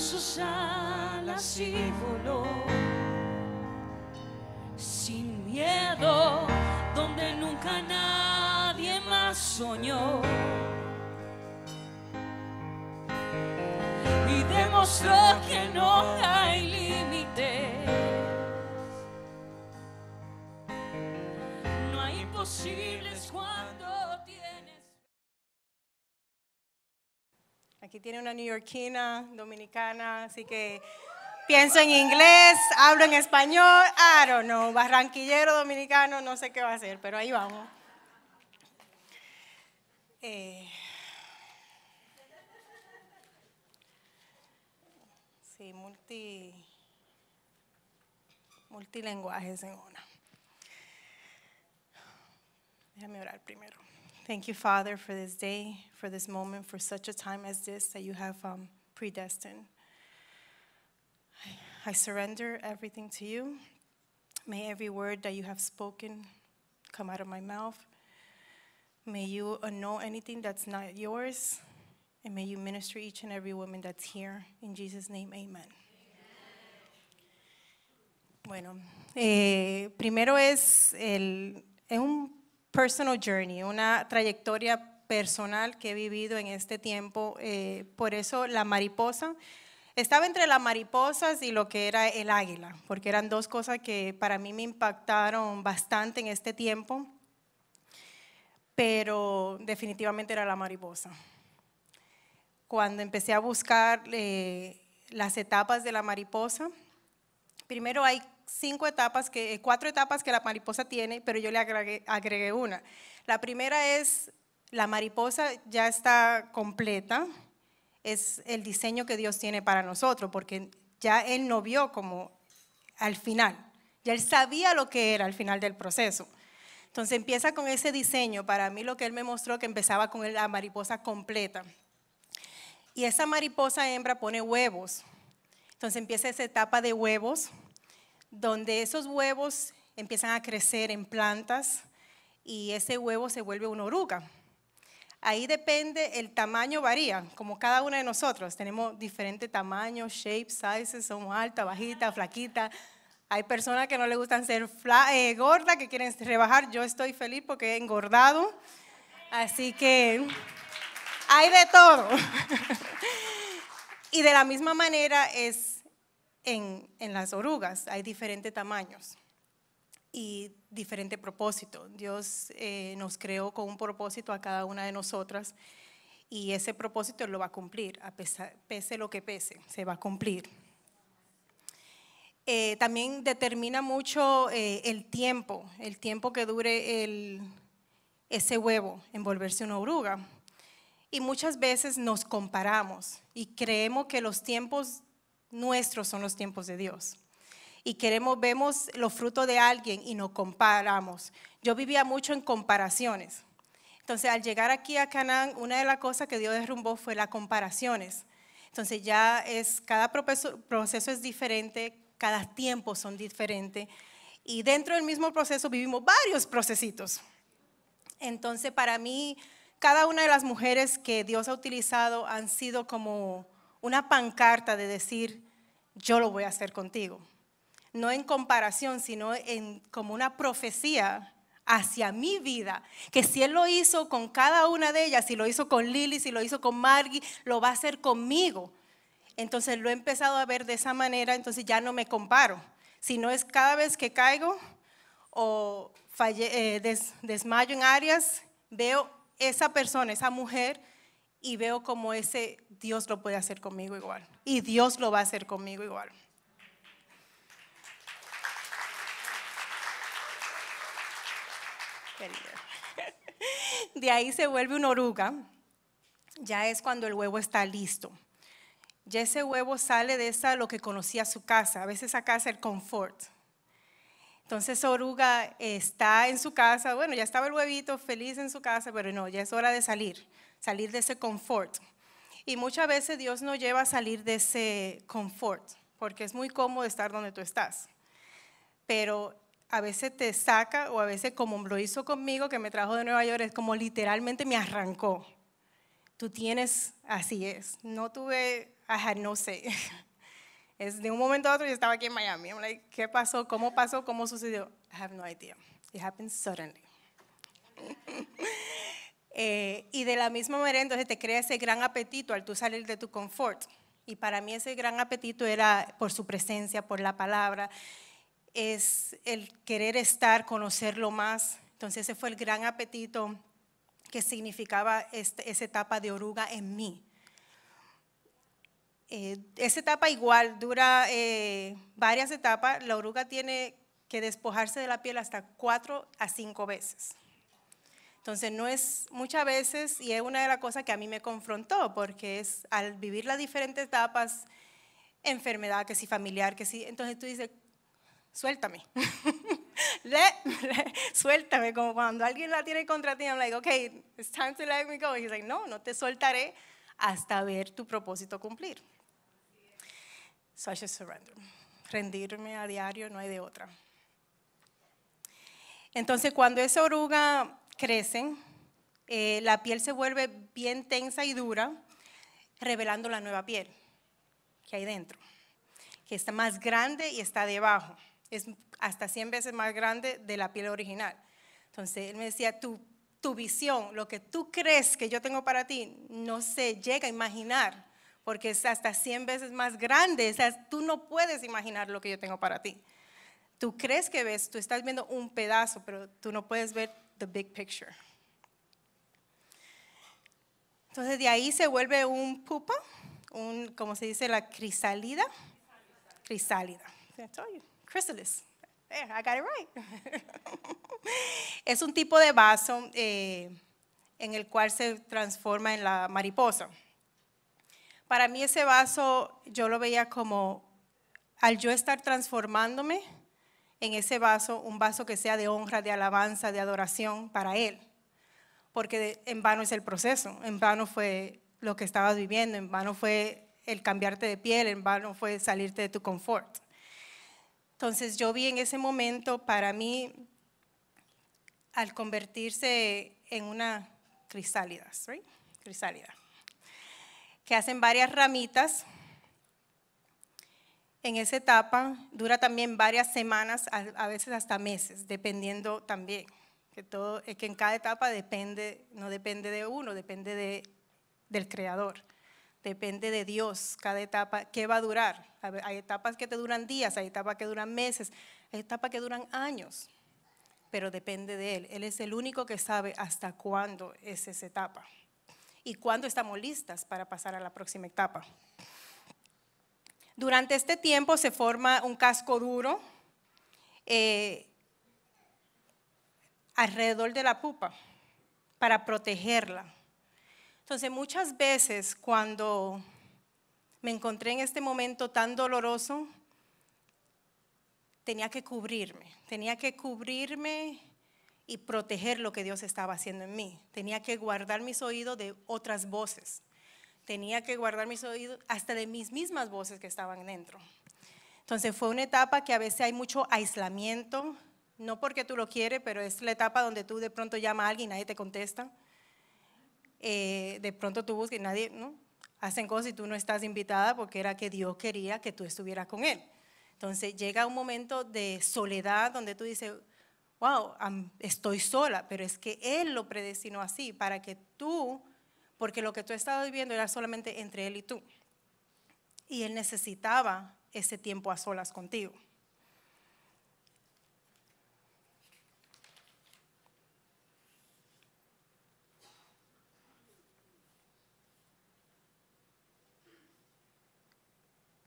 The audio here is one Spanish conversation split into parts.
sus alas y voló sin miedo, donde nunca nadie más soñó. Y demostró que no hay límite no hay imposible. Aquí tiene una yorkina, dominicana, así que pienso en inglés, hablo en español, I don't know, barranquillero, dominicano, no sé qué va a ser, pero ahí vamos. Eh, sí, multi, multilenguajes en una. Déjame orar primero. Thank you, Father, for this day, for this moment, for such a time as this that you have um, predestined. I, I surrender everything to you. May every word that you have spoken come out of my mouth. May you know anything that's not yours, and may you minister each and every woman that's here. In Jesus' name, amen. Bueno, eh, primero es, el, es un personal journey, una trayectoria personal que he vivido en este tiempo. Eh, por eso la mariposa, estaba entre las mariposas y lo que era el águila, porque eran dos cosas que para mí me impactaron bastante en este tiempo, pero definitivamente era la mariposa. Cuando empecé a buscar eh, las etapas de la mariposa, primero hay cinco etapas, que, eh, cuatro etapas que la mariposa tiene, pero yo le agregué, agregué una. La primera es, la mariposa ya está completa, es el diseño que Dios tiene para nosotros, porque ya Él no vio como al final, ya Él sabía lo que era al final del proceso. Entonces empieza con ese diseño, para mí lo que Él me mostró que empezaba con la mariposa completa. Y esa mariposa hembra pone huevos. Entonces empieza esa etapa de huevos, donde esos huevos empiezan a crecer en plantas y ese huevo se vuelve una oruga. Ahí depende, el tamaño varía, como cada uno de nosotros. Tenemos diferente tamaño shape sizes, somos alta, bajita, flaquita. Hay personas que no les gustan ser eh, gorda que quieren rebajar. Yo estoy feliz porque he engordado. Así que hay de todo. y de la misma manera es en, las orugas hay diferentes tamaños y diferente propósito. Dios eh, nos creó con un propósito a cada una de nosotras y ese propósito lo va a cumplir, a pesar, pese lo que pese, se va a cumplir. Eh, también determina mucho eh, el tiempo, el tiempo que dure el, ese huevo en volverse una oruga. Y muchas veces nos comparamos y creemos que los tiempos Nuestros son los tiempos de Dios. Y queremos, vemos los frutos de alguien y nos comparamos. Yo vivía mucho en comparaciones. Entonces, al llegar aquí a Canaán, una de las cosas que Dios derrumbó fue las comparaciones. Entonces, ya es, cada proceso, proceso es diferente, cada tiempo son diferentes. Y dentro del mismo proceso vivimos varios procesitos. Entonces, para mí, cada una de las mujeres que Dios ha utilizado han sido como una pancarta de decir, yo lo voy a hacer contigo. No en comparación, sino como una profecía hacia mi vida, que si Él lo hizo con cada una de ellas, si lo hizo con Lily, si lo hizo con Margie, lo va a hacer conmigo. Entonces lo he empezado a ver de esa manera, entonces ya no me comparo, sino es cada vez que caigo o eh, desmayo en áreas, veo esa persona, esa mujer y veo como ese Dios lo puede hacer conmigo igual. Y Dios lo va a hacer conmigo igual. De ahí se vuelve una oruga. Ya es cuando el huevo está listo. Ya ese huevo sale de esa lo que conocía su casa. A veces acá casa el confort. Entonces oruga está en su casa. Bueno, ya estaba el huevito feliz en su casa, pero no, ya es hora de salir salir de ese confort. Y muchas veces Dios nos lleva a salir de ese confort, porque es muy cómodo estar donde tú estás. Pero a veces te saca, o a veces como lo hizo conmigo, que me trajo de Nueva York, es como literalmente me arrancó. Tú tienes, así es. No tuve, I had no sé. Es de un momento a otro yo estaba aquí en Miami. I'm like, ¿qué pasó? ¿Cómo pasó? ¿Cómo sucedió? I have no idea. It happened suddenly. Eh, y de la misma manera, entonces te crea ese gran apetito al tú salir de tu confort. Y para mí ese gran apetito era por su presencia, por la palabra, es el querer estar, conocerlo más. Entonces ese fue el gran apetito que significaba este, esa etapa de oruga en mí. Eh, esa etapa igual dura eh, varias etapas. La oruga tiene que despojarse de la piel hasta cuatro a cinco veces. Entonces, no es muchas veces, y es una de las cosas que a mí me confrontó, porque es al vivir las diferentes etapas, enfermedad, que si familiar, que sí, entonces tú dices, suéltame. suéltame, como cuando alguien la tiene contra ti, I'm like, okay, it's time to let me go. Y he's like, no, no te soltaré hasta ver tu propósito cumplir. So I just surrender. Rendirme a diario no hay de otra. Entonces, cuando esa oruga crecen, eh, la piel se vuelve bien tensa y dura, revelando la nueva piel que hay dentro, que está más grande y está debajo. Es hasta 100 veces más grande de la piel original. Entonces él me decía, tu, tu visión, lo que tú crees que yo tengo para ti, no se llega a imaginar, porque es hasta 100 veces más grande. O sea, tú no puedes imaginar lo que yo tengo para ti. Tú crees que ves, tú estás viendo un pedazo, pero tú no puedes ver big picture. Entonces de ahí se vuelve un pupa, un, como se dice, la crisálida. Crisálida. I told chrysalis. There, I got it right. es un tipo de vaso eh, en el cual se transforma en la mariposa. Para mí ese vaso yo lo veía como, al yo estar transformándome, en ese vaso un vaso que sea de honra, de alabanza, de adoración para Él. Porque en vano es el proceso, en vano fue lo que estabas viviendo, en vano fue el cambiarte de piel, en vano fue salirte de tu confort. Entonces yo vi en ese momento para mí, al convertirse en una crisálida, crisálida, que hacen varias ramitas en esa etapa dura también varias semanas, a, veces hasta meses, dependiendo también. Que, eh, que en cada etapa depende, no depende de uno, depende del creador, depende de Dios, cada etapa, ¿qué va a durar? Hay etapas que te duran días, hay etapas que duran meses, hay etapas que duran años, pero depende de Él. Él es el único que sabe hasta cuándo es esa etapa y cuándo estamos listas para pasar a la próxima etapa. Durante este tiempo se forma un casco duro eh, alrededor de la pupa para protegerla. Entonces muchas veces cuando me encontré en este momento tan doloroso, tenía que cubrirme, tenía que cubrirme y proteger lo que Dios estaba haciendo en mí, tenía que guardar mis oídos de otras voces tenía que guardar mis oídos hasta de mis mismas voces que estaban dentro. Entonces fue una etapa que a veces hay mucho aislamiento, no porque tú lo quieres, pero es la etapa donde tú de pronto llamas a alguien y nadie te contesta. Eh, de pronto tú buscas y nadie, ¿no? Hacen cosas y tú no estás invitada porque era que Dios quería que tú estuvieras con Él. Entonces llega un momento de soledad donde tú dices, wow, estoy sola, pero es que Él lo predestinó así, para que tú porque lo que tú estabas viviendo era solamente entre él y tú. Y él necesitaba ese tiempo a solas contigo.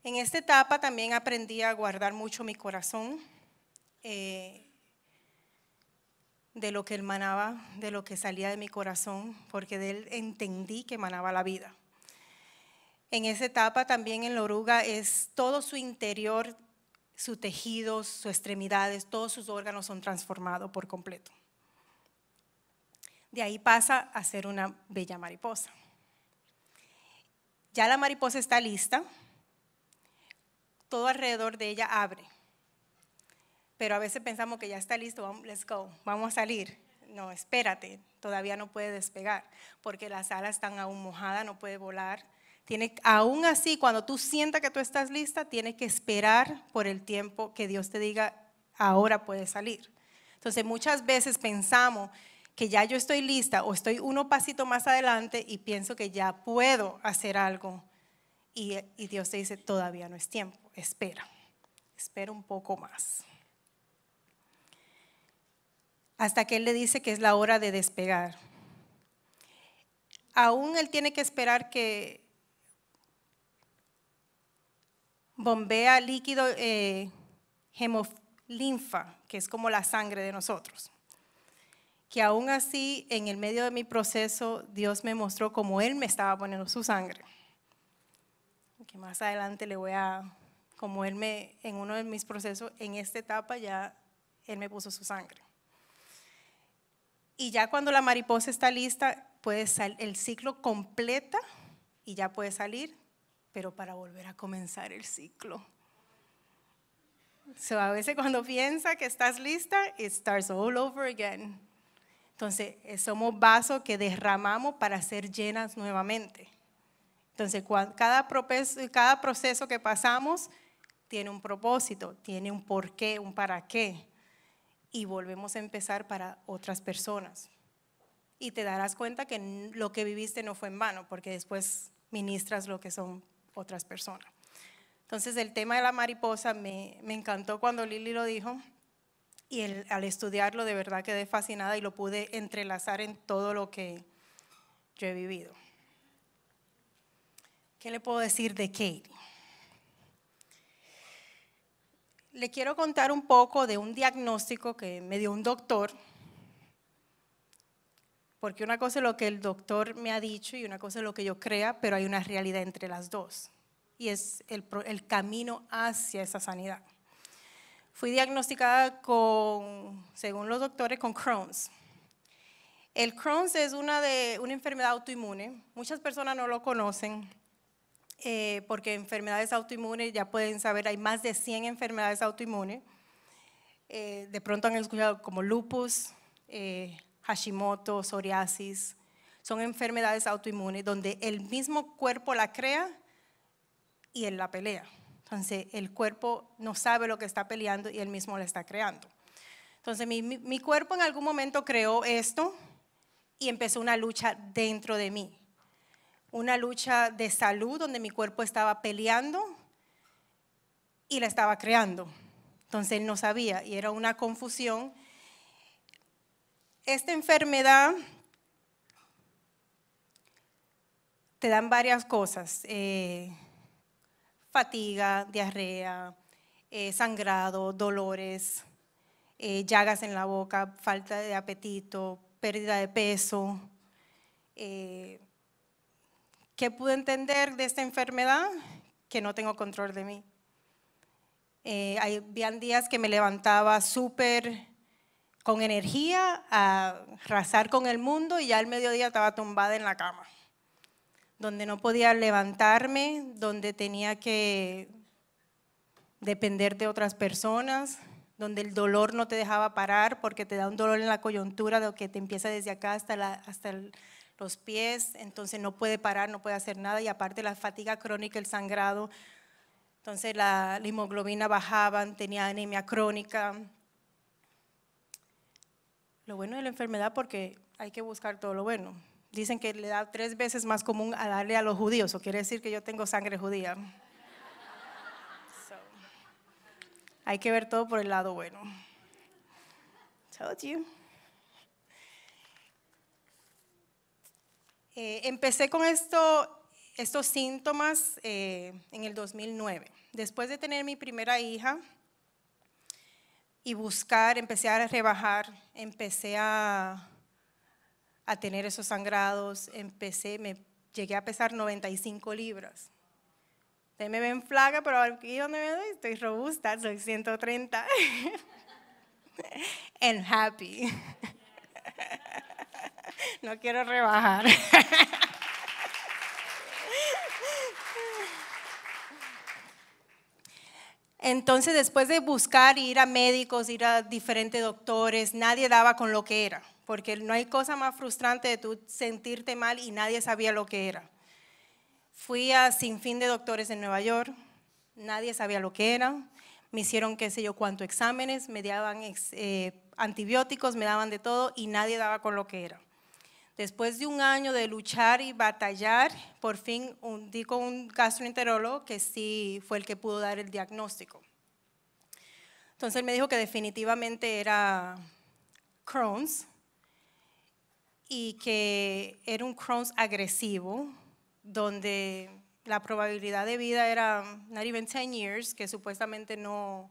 En esta etapa también aprendí a guardar mucho mi corazón. Eh, de lo que manaba, de lo que salía de mi corazón, porque de él entendí que manaba la vida. En esa etapa también en la oruga es todo su interior, sus tejidos, sus extremidades, todos sus órganos son transformados por completo. De ahí pasa a ser una bella mariposa. Ya la mariposa está lista, todo alrededor de ella abre pero a veces pensamos que ya está listo, vamos, let's go, vamos a salir. No, espérate, todavía no puede despegar, porque las alas están aún mojadas, no puede volar. Tiene, aún así, cuando tú sientas que tú estás lista, tienes que esperar por el tiempo que Dios te diga, ahora puedes salir. Entonces, muchas veces pensamos que ya yo estoy lista o estoy uno pasito más adelante y pienso que ya puedo hacer algo. Y, y Dios te dice, todavía no es tiempo, espera, espera un poco más hasta que él le dice que es la hora de despegar. Aún él tiene que esperar que bombea líquido eh, hemolinfa, que es como la sangre de nosotros. Que aún así, en el medio de mi proceso, Dios me mostró cómo Él me estaba poniendo su sangre. Que más adelante le voy a, como Él me, en uno de mis procesos, en esta etapa ya, Él me puso su sangre. Y ya cuando la mariposa está lista, puede el ciclo completa y ya puede salir, pero para volver a comenzar el ciclo. a veces cuando piensa que estás lista, it starts all over again. Entonces, eh, somos vasos que derramamos para ser llenas nuevamente. Entonces, cada, cada proceso que pasamos tiene un propósito, tiene un porqué, un para qué y volvemos a empezar para otras personas. Y te darás cuenta que lo que viviste no fue en vano, porque después ministras lo que son otras personas. Entonces el tema de la mariposa me, encantó cuando Lili lo dijo y al estudiarlo de verdad quedé fascinada y lo pude entrelazar en todo lo que yo he vivido. ¿Qué le puedo decir de Katie? le quiero contar un poco de un diagnóstico que me dio un doctor, porque una cosa es lo que el doctor me ha dicho y una cosa es lo que yo crea, pero hay una realidad entre las dos, y es el, camino hacia esa sanidad. Fui diagnosticada con, según los doctores, con Crohn's. El Crohn's es una, de, una enfermedad autoinmune, muchas personas no lo conocen, eh, porque enfermedades autoinmunes, ya pueden saber, hay más de 100 enfermedades autoinmunes. Eh, de pronto han escuchado como lupus, eh, Hashimoto, psoriasis. Son enfermedades autoinmunes donde el mismo cuerpo la crea y él la pelea. Entonces, el cuerpo no sabe lo que está peleando y él mismo la está creando. Entonces, mi, mi cuerpo en algún momento creó esto y empezó una lucha dentro de mí una lucha de salud donde mi cuerpo estaba peleando y la estaba creando. Entonces él no sabía y era una confusión. Esta enfermedad te dan varias cosas, eh, fatiga, diarrea, eh, sangrado, dolores, eh, llagas en la boca, falta de apetito, pérdida de peso ¿Qué pude entender de esta enfermedad? Que no tengo control de mí. Eh, habían días que me levantaba súper con energía a arrasar con el mundo y ya al mediodía estaba tumbada en la cama, donde no podía levantarme, donde tenía que depender de otras personas, donde el dolor no te dejaba parar porque te da un dolor en la coyuntura de que te empieza desde acá hasta, la, hasta el, los pies, entonces no puede parar, no puede hacer nada y aparte la fatiga crónica, el sangrado, entonces la, hemoglobina bajaba, tenía anemia crónica. Lo bueno de la enfermedad porque hay que buscar todo lo bueno. Dicen que le da tres veces más común a darle a los judíos, o quiere decir que yo tengo sangre judía. hay que ver todo por el lado bueno. Told you. Eh, empecé con esto, estos síntomas eh, en el 2009. Después de tener mi primera hija y buscar, empecé a rebajar, empecé a, tener esos sangrados, empecé, me llegué a pesar 95 libras. Ustedes me ven flaca, pero aquí donde me doy estoy robusta, soy 130. And happy. No quiero rebajar. Entonces, después de buscar, ir a médicos, ir a diferentes doctores, nadie daba con lo que era, porque no hay cosa más frustrante de tú sentirte mal y nadie sabía lo que era. Fui a sin fin de doctores en Nueva York, nadie sabía lo que era, me hicieron qué sé yo cuántos exámenes, me daban eh, antibióticos, me daban de todo y nadie daba con lo que era. Después de un año de luchar y batallar, por fin un, di con un gastroenterólogo que sí fue el que pudo dar el diagnóstico. Entonces él me dijo que definitivamente era Crohn's y que era un Crohn's agresivo, donde la probabilidad de vida era not even 10 years, que supuestamente no,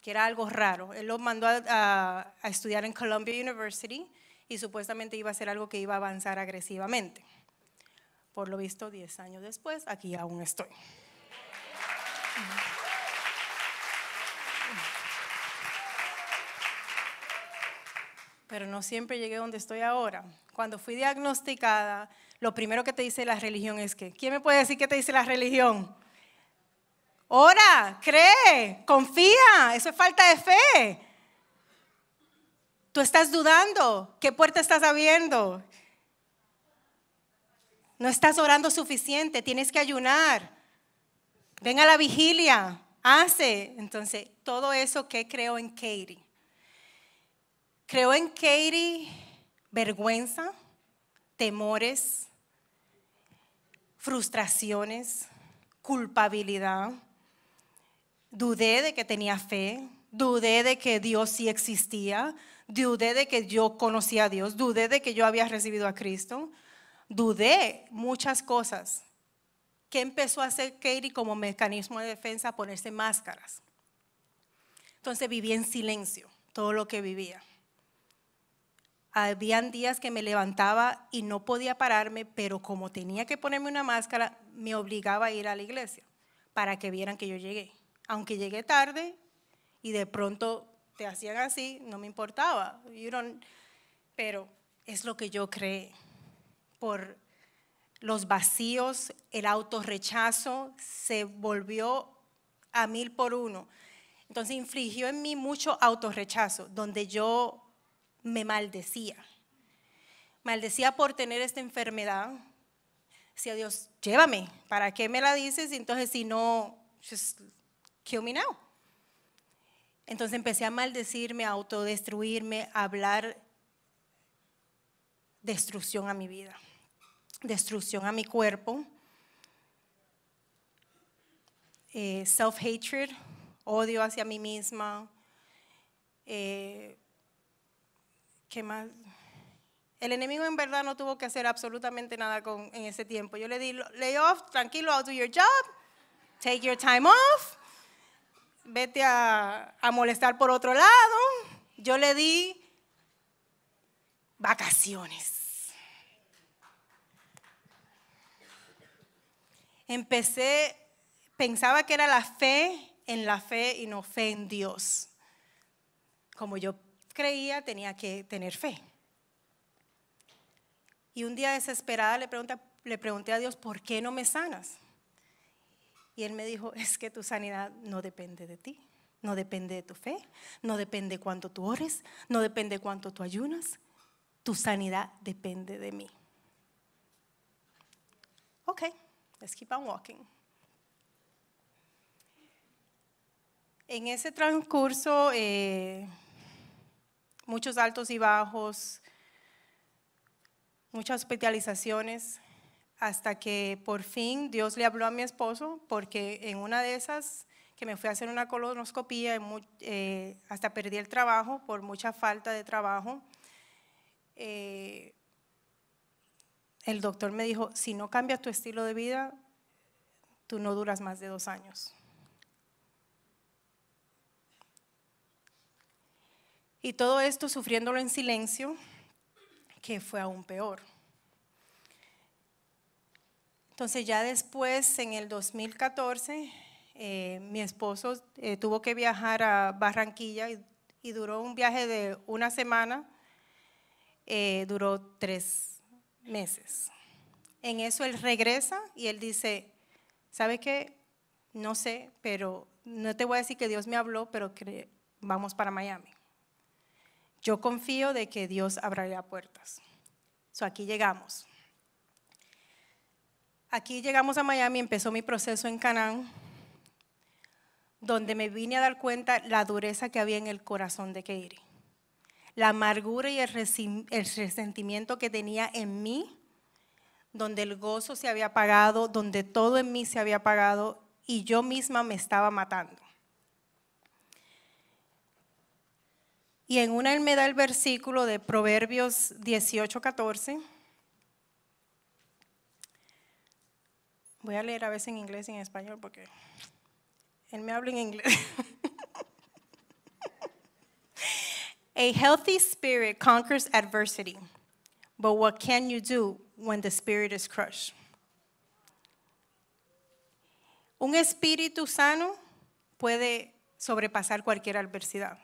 que era algo raro. Él lo mandó a estudiar en Columbia University y supuestamente iba a ser algo que iba a avanzar agresivamente. Por lo visto, 10 años después, aquí aún estoy. Pero no siempre llegué donde estoy ahora. Cuando fui diagnosticada, lo primero que te dice la religión es que, ¿quién me puede decir qué te dice la religión? Ora, cree, confía, eso es falta de fe. Tú estás dudando. ¿Qué puerta estás abriendo? No estás orando suficiente. Tienes que ayunar. Ven a la vigilia. Hace. Entonces, todo eso que creo en Katie. Creo en Katie vergüenza, temores, frustraciones, culpabilidad. Dudé de que tenía fe. Dudé de que Dios sí existía dudé de que yo conocía a Dios, dudé de que yo había recibido a Cristo, dudé muchas cosas. ¿Qué empezó a hacer Katie como mecanismo de defensa? Ponerse máscaras. Entonces viví en silencio todo lo que vivía. Habían días que me levantaba y no podía pararme, pero como tenía que ponerme una máscara, me obligaba a ir a la iglesia para que vieran que yo llegué. Aunque llegué tarde y de pronto te hacían así, no me importaba. pero es lo que yo creé. Por los vacíos, el autorrechazo se volvió a mil por uno. Entonces infligió en mí mucho autorrechazo, donde yo me maldecía. Maldecía por tener esta enfermedad. Decía Dios, llévame, ¿para qué me la dices? Entonces si no, just kill me now. Entonces empecé a maldecirme, a autodestruirme, a hablar destrucción a mi vida, destrucción a mi cuerpo, eh, self-hatred, odio hacia mí misma, eh, ¿qué más? El enemigo en verdad no tuvo que hacer absolutamente nada con, en ese tiempo. Yo le di, lay off, tranquilo, I'll do your job, take your time off vete a, molestar por otro lado. Yo le di vacaciones. Empecé, pensaba que era la fe en la fe y no fe en Dios. Como yo creía, tenía que tener fe. Y un día desesperada le, le pregunté a Dios, ¿por qué no me sanas? Y él me dijo, es que tu sanidad no depende de ti, no depende de tu fe, no depende cuánto tú ores, no depende cuánto tú ayunas, tu sanidad depende de mí. Ok, let's keep on walking. En ese transcurso, eh, muchos altos y bajos, muchas especializaciones hasta que por fin Dios le habló a mi esposo, porque en una de esas que me fui a hacer una colonoscopía, eh, hasta perdí el trabajo por mucha falta de trabajo. Eh, el doctor me dijo, si no cambias tu estilo de vida, tú no duras más de dos años. Y todo esto sufriéndolo en silencio, que fue aún peor. Entonces ya después, en el 2014, eh, mi esposo eh, tuvo que viajar a Barranquilla y, duró un viaje de una semana, eh, duró tres meses. En eso él regresa y él dice, ¿sabe qué? No sé, pero no te voy a decir que Dios me habló, pero que vamos para Miami. Yo confío de que Dios abrirá puertas. So, aquí llegamos. Aquí llegamos a Miami, empezó mi proceso en Canaán, donde me vine a dar cuenta la dureza que había en el corazón de Keiri, la amargura y el, resentimiento que tenía en mí, donde el gozo se había apagado, donde todo en mí se había apagado y yo misma me estaba matando. Y en una él me da el versículo de Proverbios 18, 14 Voy a leer a veces en inglés y en español porque él me habla en inglés. a healthy spirit conquers adversity, but what can you do when the spirit is crushed? Un espíritu sano puede sobrepasar cualquier adversidad.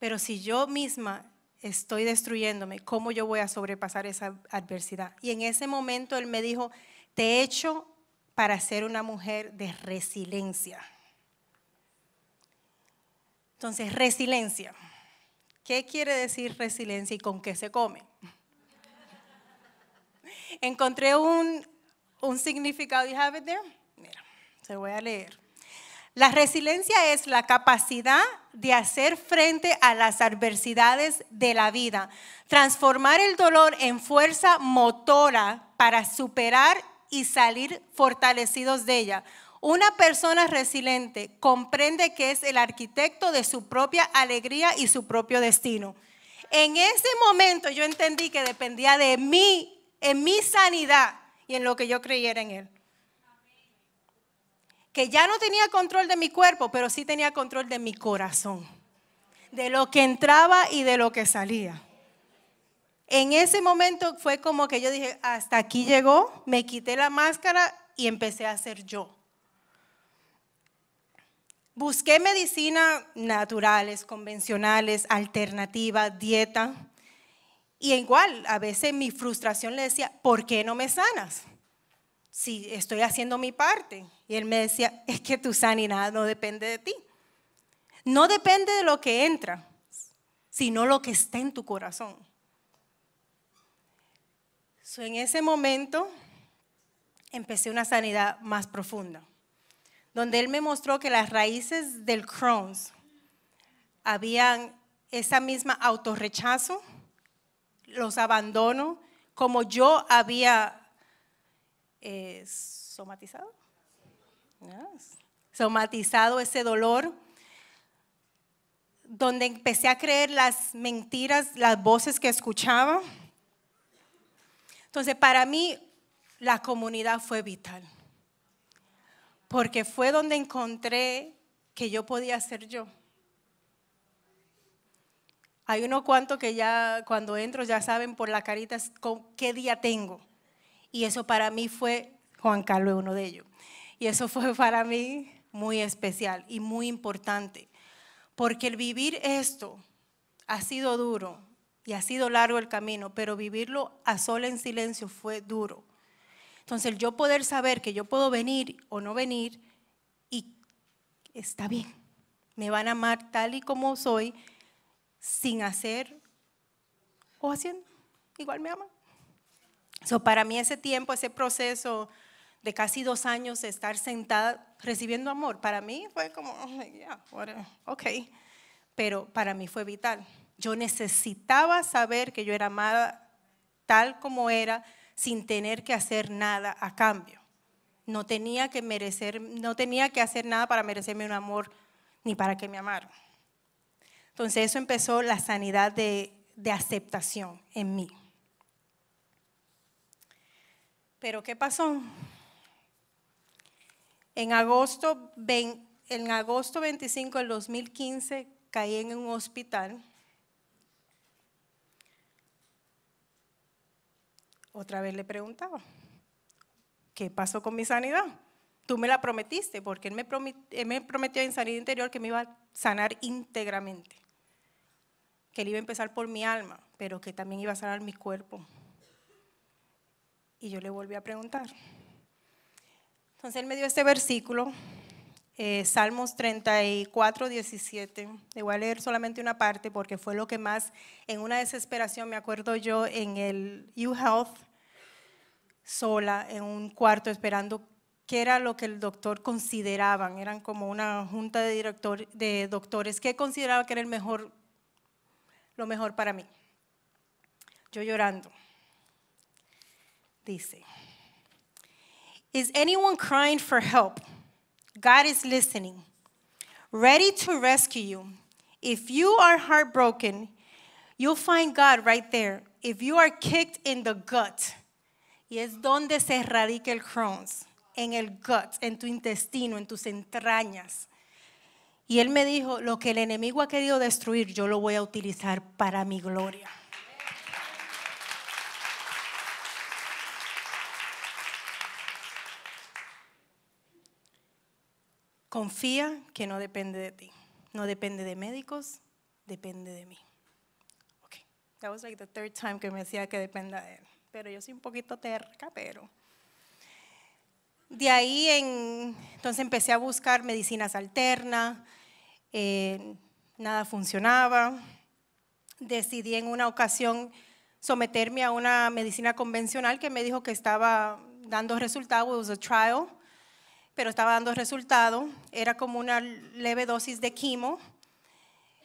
Pero si yo misma estoy destruyéndome, ¿cómo yo voy a sobrepasar esa adversidad? Y en ese momento él me dijo, te he hecho para ser una mujer de resiliencia. Entonces, resiliencia. ¿Qué quiere decir resiliencia y con qué se come? Encontré un, significado. ¿You have it Mira, se voy a leer. La resiliencia es la capacidad de hacer frente a las adversidades de la vida, transformar el dolor en fuerza motora para superar y salir fortalecidos de ella. Una persona resiliente comprende que es el arquitecto de su propia alegría y su propio destino. En ese momento yo entendí que dependía de mí, en mi sanidad y en lo que yo creyera en él que ya no tenía control de mi cuerpo, pero sí tenía control de mi corazón, de lo que entraba y de lo que salía. En ese momento fue como que yo dije, hasta aquí llegó, me quité la máscara y empecé a ser yo. Busqué medicina naturales, convencionales, alternativas, dieta. Y igual, a veces mi frustración le decía, ¿por qué no me sanas? Si estoy haciendo mi parte. Y él me decía, es que tu sanidad no depende de ti. No depende de lo que entra, sino lo que está en tu corazón. en ese momento empecé una sanidad más profunda, donde él me mostró que las raíces del Crohn's habían esa misma autorrechazo, los abandono, como yo había eh, somatizado Somatizado ese dolor, donde empecé a creer las mentiras, las voces que escuchaba. Entonces, para mí, la comunidad fue vital, porque fue donde encontré que yo podía ser yo. Hay unos cuantos que ya cuando entro ya saben por la carita qué día tengo. Y eso para mí fue Juan Carlos, uno de ellos. Y eso fue para mí muy especial y muy importante, porque el vivir esto ha sido duro y ha sido largo el camino, pero vivirlo a sol en silencio fue duro. Entonces yo poder saber que yo puedo venir o no venir y está bien, me van a amar tal y como soy, sin hacer o haciendo, igual me aman. So, para mí ese tiempo, ese proceso de casi dos años de estar sentada recibiendo amor, para mí fue como, ok, pero para mí fue vital. Yo necesitaba saber que yo era amada tal como era, sin tener que hacer nada a cambio. No tenía que merecer, no tenía que hacer nada para merecerme un amor ni para que me amaran. Entonces eso empezó la sanidad de, de aceptación en mí. Pero ¿qué pasó? En agosto, en 25 del 2015 caí en un hospital. Otra vez le preguntaba, ¿qué pasó con mi sanidad? Tú me la prometiste, porque él me, él me prometió en sanidad interior que me iba a sanar íntegramente, que él iba a empezar por mi alma, pero que también iba a sanar mi cuerpo. Y yo le volví a preguntar, entonces él me dio este versículo, eh, Salmos 34, 17. Le voy a leer solamente una parte porque fue lo que más, en una desesperación, me acuerdo yo en el U-Health, sola, en un cuarto, esperando qué era lo que el doctor consideraban. Eran como una junta de, de doctores que consideraba que era el mejor, lo mejor para mí. Yo llorando. Dice. Is anyone crying for help? God is listening, ready to rescue you. If you are heartbroken, you'll find God right there. If you are kicked in the gut, y es donde se radica el Crohn's, en el gut, en tu intestino, en tus entrañas. Y él me dijo, lo que el enemigo ha querido destruir, yo lo voy a utilizar para mi gloria. Confía que no depende de ti. No depende de médicos, depende de mí. Okay. That was like the third time que me decía que dependa de él. Pero yo soy un poquito terca, pero. De ahí entonces empecé a buscar medicinas alternas, eh, nada funcionaba. Decidí en una ocasión someterme a una medicina convencional que me dijo que estaba dando resultados, it was a trial, pero estaba dando resultado. Era como una leve dosis de quimo.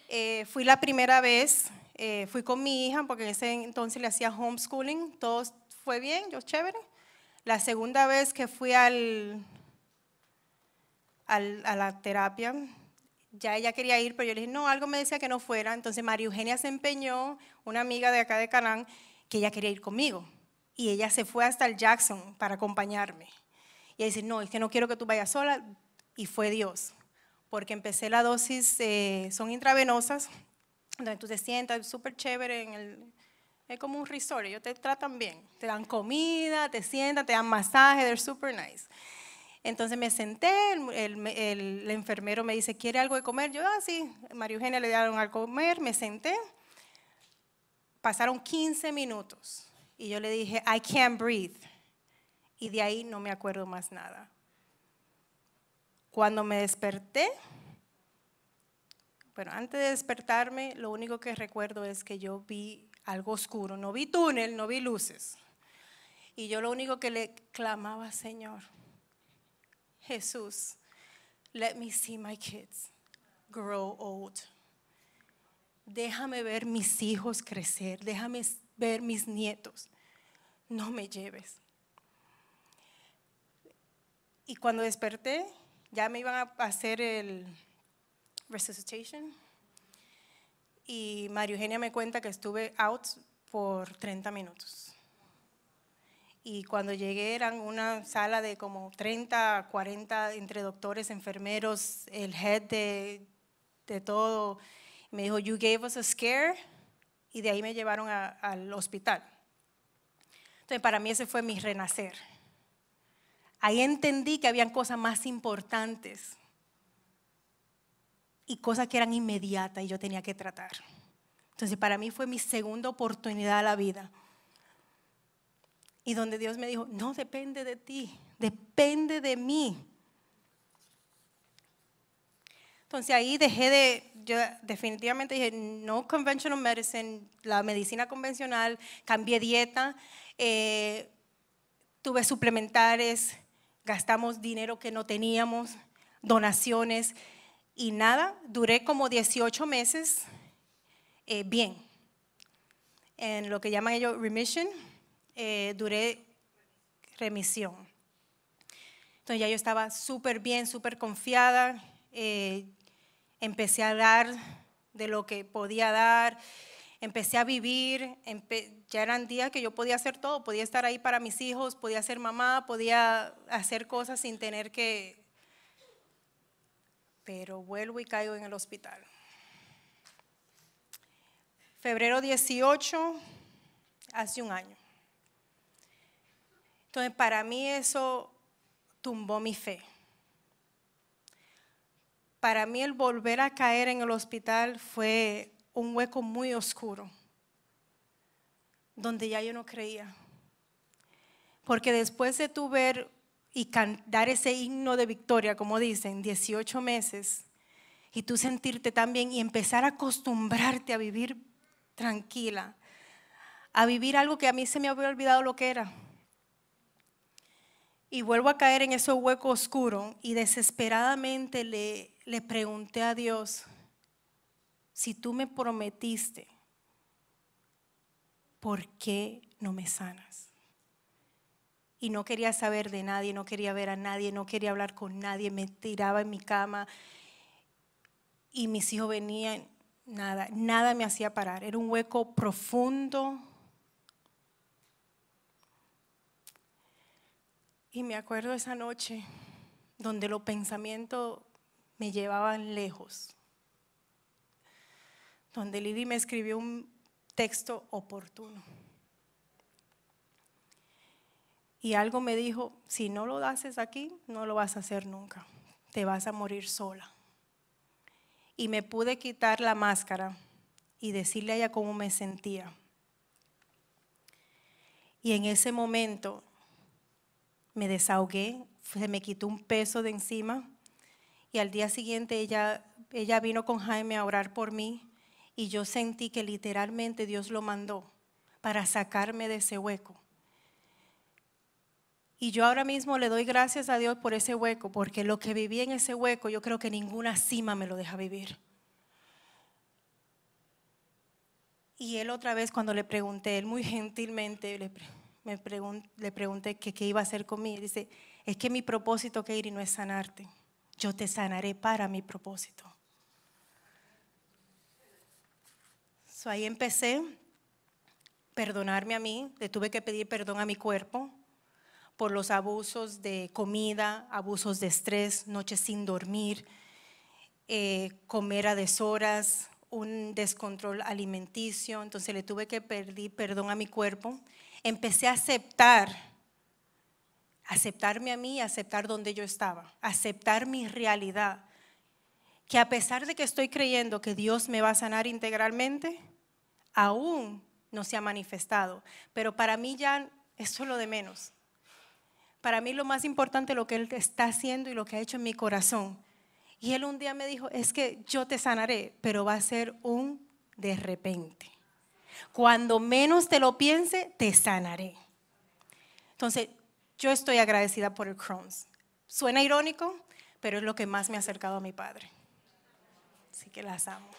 Eh, fui la primera vez, eh, fui con mi hija, porque en ese entonces le hacía homeschooling, todo fue bien, yo chévere. La segunda vez que fui al, a la terapia, ya ella quería ir, pero yo le dije, no, algo me decía que no fuera. Entonces María Eugenia se empeñó, una amiga de acá de Canán, que ella quería ir conmigo. Y ella se fue hasta el Jackson para acompañarme. Y ella dice, no, es que no quiero que tú vayas sola. Y fue Dios, porque empecé la dosis, eh, son intravenosas, donde tú te sientas súper chévere en el... Es como un resort, ellos te tratan bien. Te dan comida, te sientan, te dan masaje, they're super nice. Entonces me senté, el, enfermero me dice, ¿quiere algo de comer? Yo, ah, sí, María Eugenia le dieron algo de comer, me senté. Pasaron 15 minutos y yo le dije, I can't breathe y de ahí no me acuerdo más nada. Cuando me desperté, bueno, antes de despertarme, lo único que recuerdo es que yo vi algo oscuro, no vi túnel, no vi luces. Y yo lo único que le clamaba, Señor, Jesús, let me see my kids grow old. Déjame ver mis hijos crecer, déjame ver mis nietos. No me lleves. Y cuando desperté, ya me iban a hacer el resuscitation. Y María Eugenia me cuenta que estuve out por 30 minutos. Y cuando llegué eran una sala de como 30, 40 entre doctores, enfermeros, el head de, todo. Me dijo, you gave us a scare. Y de ahí me llevaron al hospital. Entonces para mí ese fue mi renacer. Ahí entendí que habían cosas más importantes y cosas que eran inmediatas y yo tenía que tratar. Entonces para mí fue mi segunda oportunidad a la vida. Y donde Dios me dijo, no depende de ti, depende de mí. Entonces ahí dejé de, yo definitivamente dije, no conventional medicine, la medicina convencional, cambié dieta, eh, tuve suplementares, gastamos dinero que no teníamos, donaciones y nada. Duré como 18 meses eh, bien, en lo que llaman ellos remission, eh, duré remisión. Entonces ya yo estaba súper bien, súper confiada, eh, empecé a dar de lo que podía dar empecé a vivir, ya eran días que yo podía hacer todo, podía estar ahí para mis hijos, podía ser mamá, podía hacer cosas sin tener que... Pero vuelvo y caigo en el hospital. Febrero 18, hace un año. Entonces, para mí eso tumbó mi fe. Para mí el volver a caer en el hospital fue un hueco muy oscuro, donde ya yo no creía. Porque después de tu ver y cantar ese himno de victoria, como dicen, 18 meses, y tú sentirte tan bien y empezar a acostumbrarte a vivir tranquila, a vivir algo que a mí se me había olvidado lo que era. Y vuelvo a caer en ese hueco oscuro y desesperadamente le, le pregunté a Dios, si tú me prometiste, ¿por qué no me sanas? Y no quería saber de nadie, no quería ver a nadie, no quería hablar con nadie, me tiraba en mi cama y mis hijos venían, nada, nada me hacía parar, era un hueco profundo. Y me acuerdo esa noche donde los pensamientos me llevaban lejos donde Lili me escribió un texto oportuno. Y algo me dijo, si no lo haces aquí, no lo vas a hacer nunca, te vas a morir sola. Y me pude quitar la máscara y decirle a ella cómo me sentía. Y en ese momento me desahogué, se me quitó un peso de encima y al día siguiente ella, ella vino con Jaime a orar por mí y yo sentí que literalmente Dios lo mandó para sacarme de ese hueco. Y yo ahora mismo le doy gracias a Dios por ese hueco, porque lo que viví en ese hueco yo creo que ninguna cima me lo deja vivir. Y él otra vez cuando le pregunté, él muy gentilmente le, me le pregunté qué iba a hacer conmigo, dice, es que mi propósito, Katie, no es sanarte, yo te sanaré para mi propósito. ahí empecé a perdonarme a mí, le tuve que pedir perdón a mi cuerpo por los abusos de comida, abusos de estrés, noches sin dormir, eh, comer a deshoras, un descontrol alimenticio, entonces le tuve que pedir perdón a mi cuerpo. Empecé a aceptar, aceptarme a mí, aceptar donde yo estaba, aceptar mi realidad, que a pesar de que estoy creyendo que Dios me va a sanar integralmente, aún no se ha manifestado. Pero para mí ya es solo de menos. Para mí lo más importante es lo que Él está haciendo y lo que ha hecho en mi corazón. Y Él un día me dijo, es que yo te sanaré, pero va a ser un de repente. Cuando menos te lo piense, te sanaré. Entonces, yo estoy agradecida por el Crohn's. Suena irónico, pero es lo que más me ha acercado a mi Padre. Así que las amo.